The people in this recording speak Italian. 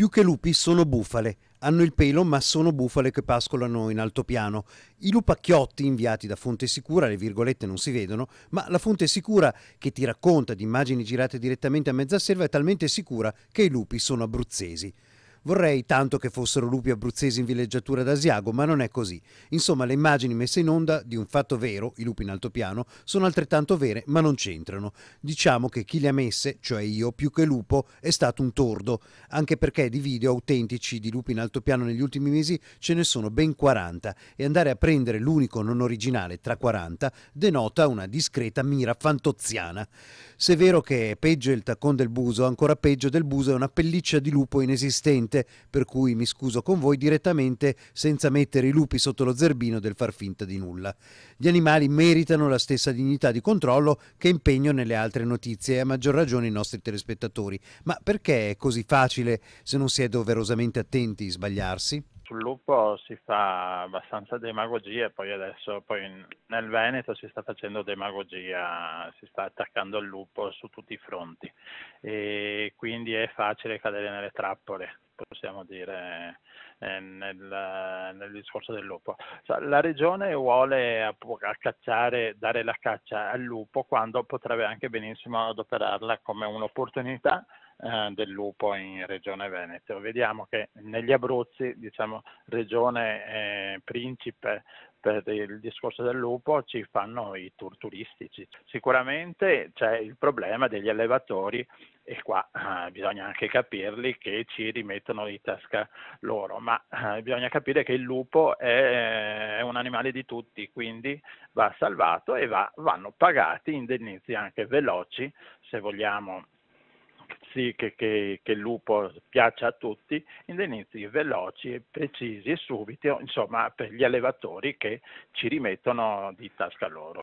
Più che lupi sono bufale, hanno il pelo ma sono bufale che pascolano in altopiano. I lupacchiotti inviati da Fonte Sicura, le virgolette non si vedono, ma la Fonte Sicura che ti racconta di immagini girate direttamente a mezza selva è talmente sicura che i lupi sono abruzzesi. Vorrei tanto che fossero lupi abruzzesi in villeggiatura d'Asiago, ma non è così. Insomma, le immagini messe in onda di un fatto vero, i lupi in altopiano, sono altrettanto vere, ma non c'entrano. Diciamo che chi le ha messe, cioè io, più che lupo, è stato un tordo, anche perché di video autentici di lupi in altopiano negli ultimi mesi ce ne sono ben 40 e andare a prendere l'unico non originale tra 40 denota una discreta mira fantoziana. Se è vero che è peggio il taccon del buso, ancora peggio del buso è una pelliccia di lupo inesistente niente, per cui mi scuso con voi direttamente senza mettere i lupi sotto lo zerbino del far finta di nulla. Gli animali meritano la stessa dignità di controllo che impegno nelle altre notizie e a maggior ragione i nostri telespettatori. Ma perché è così facile, se non si è doverosamente attenti, sbagliarsi? sul lupo si fa abbastanza demagogia e poi adesso poi in, nel Veneto si sta facendo demagogia, si sta attaccando il lupo su tutti i fronti e quindi è facile cadere nelle trappole possiamo dire eh, nel, nel, discorso del lupo. Cioè, la regione vuole a cacciare, dare la caccia al lupo quando potrebbe anche benissimo adoperarla come un'opportunità eh, del lupo in Regione Veneto. Vediamo che negli Abruzzi, diciamo, regione eh, principe per il discorso del lupo ci fanno i tour turistici. Sicuramente c'è il problema degli allevatori e qua eh, bisogna anche capirli che ci rimettono di tasca loro, ma eh, bisogna capire che il lupo è, è, un animale di tutti, quindi va salvato e va, vanno pagati indennizi anche veloci se vogliamo sì che, che, che, il lupo piaccia a tutti, indennizi veloci, e precisi e subiti, insomma per gli allevatori che ci rimettono di tasca loro.